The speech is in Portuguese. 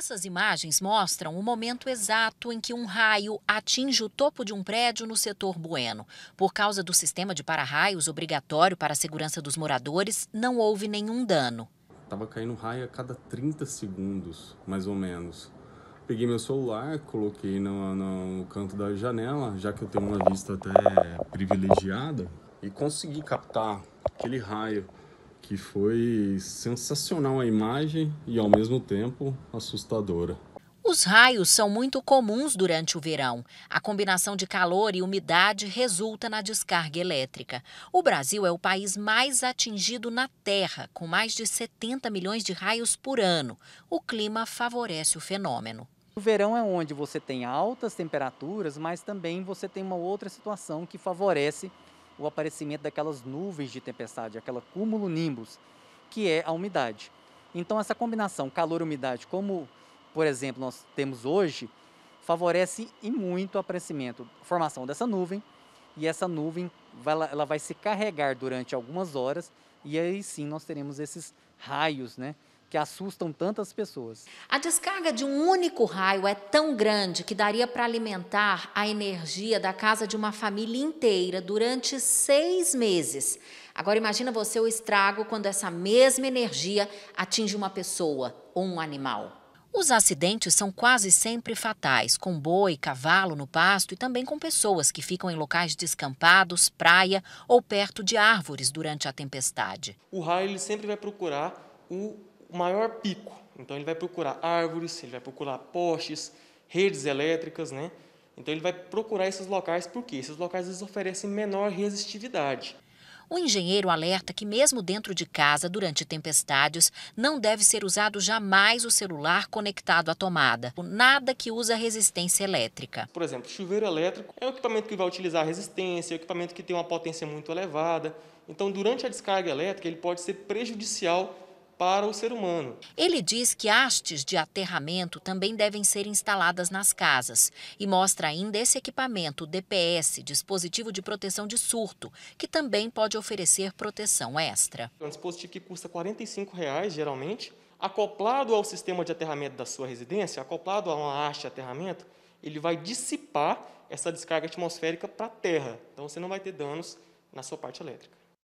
Essas imagens mostram o momento exato em que um raio atinge o topo de um prédio no setor Bueno. Por causa do sistema de para-raios obrigatório para a segurança dos moradores, não houve nenhum dano. Tava caindo raio a cada 30 segundos, mais ou menos. Peguei meu celular, coloquei no, no canto da janela, já que eu tenho uma vista até privilegiada, e consegui captar aquele raio que foi sensacional a imagem e ao mesmo tempo assustadora. Os raios são muito comuns durante o verão. A combinação de calor e umidade resulta na descarga elétrica. O Brasil é o país mais atingido na Terra, com mais de 70 milhões de raios por ano. O clima favorece o fenômeno. O verão é onde você tem altas temperaturas, mas também você tem uma outra situação que favorece o aparecimento daquelas nuvens de tempestade, aquela cúmulo nimbus, que é a umidade. Então, essa combinação calor-umidade, como, por exemplo, nós temos hoje, favorece e muito o aparecimento, formação dessa nuvem, e essa nuvem vai, ela vai se carregar durante algumas horas, e aí sim nós teremos esses raios, né? que assustam tantas pessoas. A descarga de um único raio é tão grande que daria para alimentar a energia da casa de uma família inteira durante seis meses. Agora imagina você o estrago quando essa mesma energia atinge uma pessoa ou um animal. Os acidentes são quase sempre fatais, com boi, cavalo no pasto e também com pessoas que ficam em locais descampados, praia ou perto de árvores durante a tempestade. O raio ele sempre vai procurar o maior pico. Então ele vai procurar árvores, ele vai procurar postes, redes elétricas, né? Então ele vai procurar esses locais porque esses locais eles oferecem menor resistividade. O engenheiro alerta que, mesmo dentro de casa, durante tempestades, não deve ser usado jamais o celular conectado à tomada. Nada que usa resistência elétrica. Por exemplo, chuveiro elétrico é um equipamento que vai utilizar resistência, é um equipamento que tem uma potência muito elevada. Então, durante a descarga elétrica, ele pode ser prejudicial para o ser humano. Ele diz que hastes de aterramento também devem ser instaladas nas casas e mostra ainda esse equipamento DPS, dispositivo de proteção de surto, que também pode oferecer proteção extra. É um dispositivo que custa R$ reais, geralmente, acoplado ao sistema de aterramento da sua residência, acoplado a uma haste de aterramento, ele vai dissipar essa descarga atmosférica para a terra. Então você não vai ter danos na sua parte elétrica.